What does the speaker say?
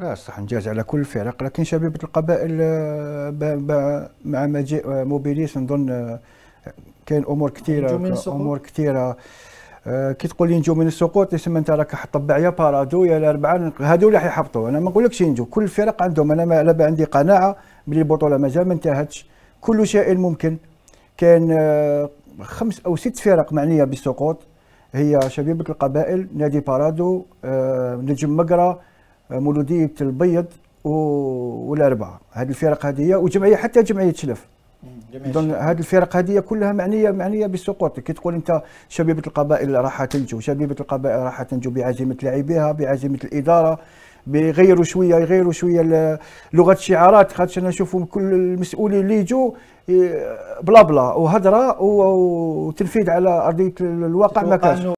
لا صح انجاز على كل الفرق لكن شبيبه القبائل آه، مع مجيء آه، موبيليس نظن آه، كاين امور كثيره امور كثيره كي تقول لي نجو من السقوط يسمى انت راك حط يا بارادو يا الاربعه هذو اللي حيحبطوا انا ما نقولكش ينجو كل الفرق عندهم انا على عندي قناعه بلي البطوله مازال ما انتهتش كل شيء ممكن كان خمس او ست فرق معنيه بالسقوط هي شبيبه القبائل نادي بارادو نجم مقره مولوديه البيض والاربعه هذه الفرق هذه وجمعيه حتى جمعيه شلف هذه الفرق هذه كلها معنيه معنيه بالسقوط كي تقول انت شبيبه القبائل راح تنجو شبيبه القبائل راح تنجو بعزيمه لاعبيها بعزيمه الاداره بيغيروا شويه يغيروا شويه لغه الشعارات خاطر انا نشوفوا كل المسؤولين اللي يجوا بلا بلا وهضره وتنفيذ على ارضيه الواقع ما كانش